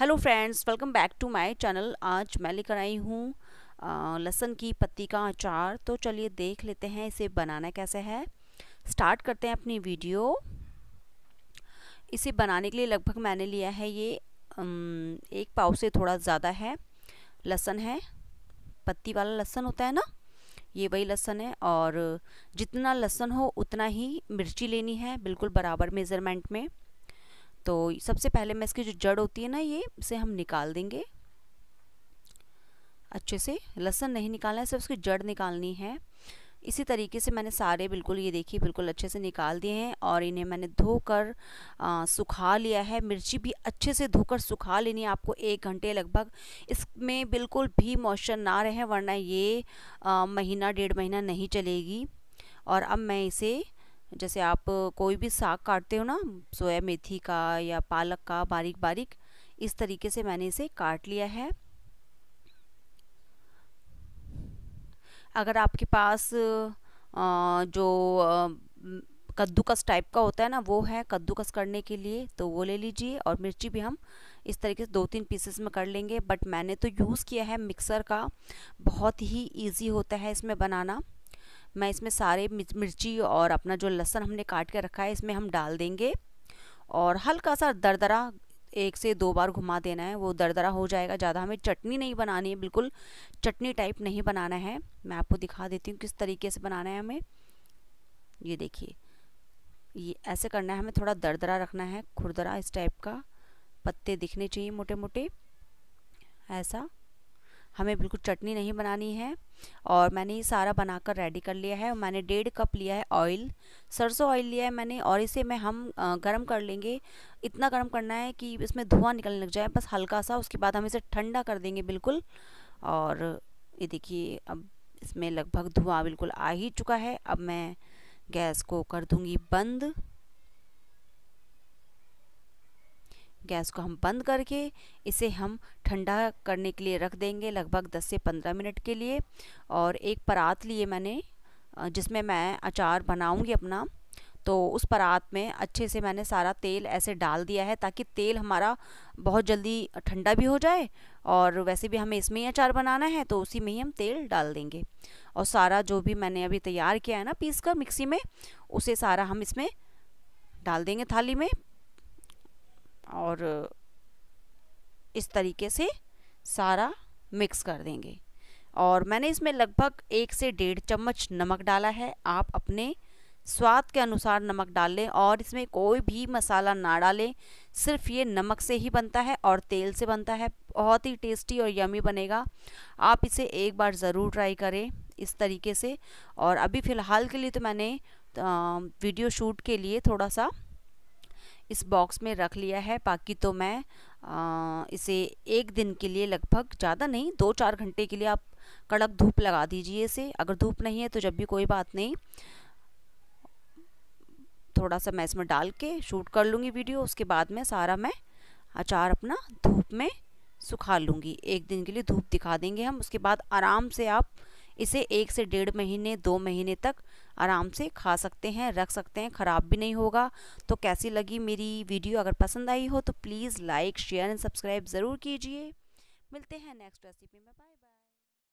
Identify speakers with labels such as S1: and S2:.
S1: hello friends welcome back to my channel आज मैं लेकर आई हूँ लहसन की पत्ती का अचार तो चलिए देख लेते हैं इसे बनाना कैसे है स्टार्ट करते हैं अपनी वीडियो इसे बनाने के लिए लगभग मैंने लिया है ये एक पाव से थोड़ा ज़्यादा है लहसन है पत्ती वाला लहसन होता है ना ये वही लहसन है और जितना लहसन हो उतना ही मिर्ची लेनी है बिल्कुल बराबर मेज़रमेंट में तो सबसे पहले मैं इसकी जो जड़ होती है ना ये इसे हम निकाल देंगे अच्छे से लहसन नहीं निकालना है सिर्फ उसकी जड़ निकालनी है इसी तरीके से मैंने सारे बिल्कुल ये देखिए बिल्कुल अच्छे से निकाल दिए हैं और इन्हें मैंने धोकर सुखा लिया है मिर्ची भी अच्छे से धोकर सुखा लेनी है आपको एक घंटे लगभग इसमें बिल्कुल भी मॉइस्चर ना रहे वरना ये आ, महीना डेढ़ महीना नहीं चलेगी और अब मैं इसे जैसे आप कोई भी साग काटते हो ना सोया मेथी का या पालक का बारीक बारीक इस तरीके से मैंने इसे काट लिया है अगर आपके पास जो कद्दूकस टाइप का होता है ना वो है कद्दूकस करने के लिए तो वो ले लीजिए और मिर्ची भी हम इस तरीके से दो तीन पीसेस में कर लेंगे बट मैंने तो यूज़ किया है मिक्सर का बहुत ही ईजी होता है इसमें बनाना मैं इसमें सारे मिर्ची और अपना जो लहसन हमने काट के रखा है इसमें हम डाल देंगे और हल्का सा दरदरा एक से दो बार घुमा देना है वो दरदरा हो जाएगा ज़्यादा हमें चटनी नहीं बनानी है बिल्कुल चटनी टाइप नहीं बनाना है मैं आपको दिखा देती हूँ किस तरीके से बनाना है हमें ये देखिए ये ऐसे करना है हमें थोड़ा दरदरा रखना है खुरदरा इस टाइप का पत्ते दिखने चाहिए मोटे मोटे ऐसा हमें बिल्कुल चटनी नहीं बनानी है और मैंने ये सारा बनाकर रेडी कर लिया है मैंने डेढ़ कप लिया है ऑयल सरसों ऑयल लिया है मैंने और इसे मैं हम गर्म कर लेंगे इतना गर्म करना है कि इसमें धुआं निकलने लग जाए बस हल्का सा उसके बाद हम इसे ठंडा कर देंगे बिल्कुल और ये देखिए अब इसमें लगभग धुआँ बिल्कुल आ ही चुका है अब मैं गैस को कर दूँगी बंद गैस को हम बंद करके इसे हम ठंडा करने के लिए रख देंगे लगभग 10 से 15 मिनट के लिए और एक परात लिए मैंने जिसमें मैं अचार बनाऊंगी अपना तो उस परात में अच्छे से मैंने सारा तेल ऐसे डाल दिया है ताकि तेल हमारा बहुत जल्दी ठंडा भी हो जाए और वैसे भी हमें इसमें ही अचार बनाना है तो उसी में ही हम तेल डाल देंगे और सारा जो भी मैंने अभी तैयार किया है ना पीस कर मिक्सी में उसे सारा हम इसमें डाल देंगे थाली में और इस तरीके से सारा मिक्स कर देंगे और मैंने इसमें लगभग एक से डेढ़ चम्मच नमक डाला है आप अपने स्वाद के अनुसार नमक डाल लें और इसमें कोई भी मसाला ना डालें सिर्फ ये नमक से ही बनता है और तेल से बनता है बहुत ही टेस्टी और यमी बनेगा आप इसे एक बार ज़रूर ट्राई करें इस तरीके से और अभी फ़िलहाल के लिए तो मैंने वीडियो शूट के लिए थोड़ा सा इस बॉक्स में रख लिया है बाकी तो मैं आ, इसे एक दिन के लिए लगभग ज़्यादा नहीं दो चार घंटे के लिए आप कड़क धूप लगा दीजिए इसे अगर धूप नहीं है तो जब भी कोई बात नहीं थोड़ा सा मैं इसमें डाल के शूट कर लूँगी वीडियो उसके बाद में सारा मैं अचार अपना धूप में सुखा लूँगी एक दिन के लिए धूप दिखा देंगे हम उसके बाद आराम से आप इसे एक से डेढ़ महीने दो महीने तक आराम से खा सकते हैं रख सकते हैं ख़राब भी नहीं होगा तो कैसी लगी मेरी वीडियो अगर पसंद आई हो तो please like share and subscribe ज़रूर कीजिए मिलते हैं नेक्स्ट रेसिपी में बाय बाय